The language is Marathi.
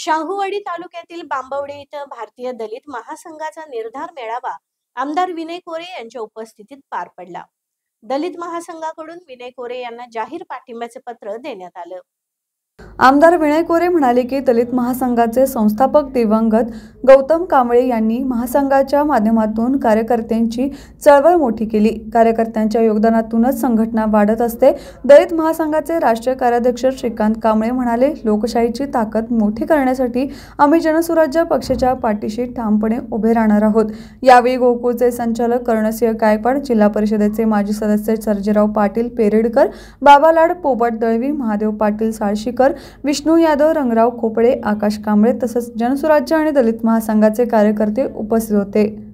शाहूवाडी तालुक्यातील बांबवडे इथं भारतीय दलित महासंघाचा निर्धार मेळावा आमदार विनय कोरे यांच्या उपस्थितीत पार पडला दलित महासंघाकडून विनय कोरे यांना जाहीर पाठिंब्याचे पत्र देण्यात आलं आमदार विनय कोरे म्हणाले की दलित महासंघाचे संस्थापक दिवंगत गौतम कांबळे यांनी महासंघाच्या माध्यमातून कार्यकर्त्यांची चळवळ मोठी केली कार्यकर्त्यांच्या योगदानातूनच संघटना वाढत असते दलित महासंघाचे राष्ट्रीय कार्याध्यक्ष श्रीकांत कांबळे म्हणाले लोकशाहीची ताकद मोठी करण्यासाठी आम्ही जनसुराज्य पक्षाच्या पाठीशी ठामपणे उभे राहणार आहोत यावेळी गोकुळचे संचालक कर्णसिंह गायकवाड जिल्हा परिषदेचे माजी सदस्य सर्जेराव पाटील पेरेडकर बाबालाड पोबट दळवी महादेव पाटील साळशीकर विष्णू यादव रंगराव खोपडे आकाश कांबळे तसंच जनसुराज्य आणि दलित महासंघाचे कार्यकर्ते उपस्थित होते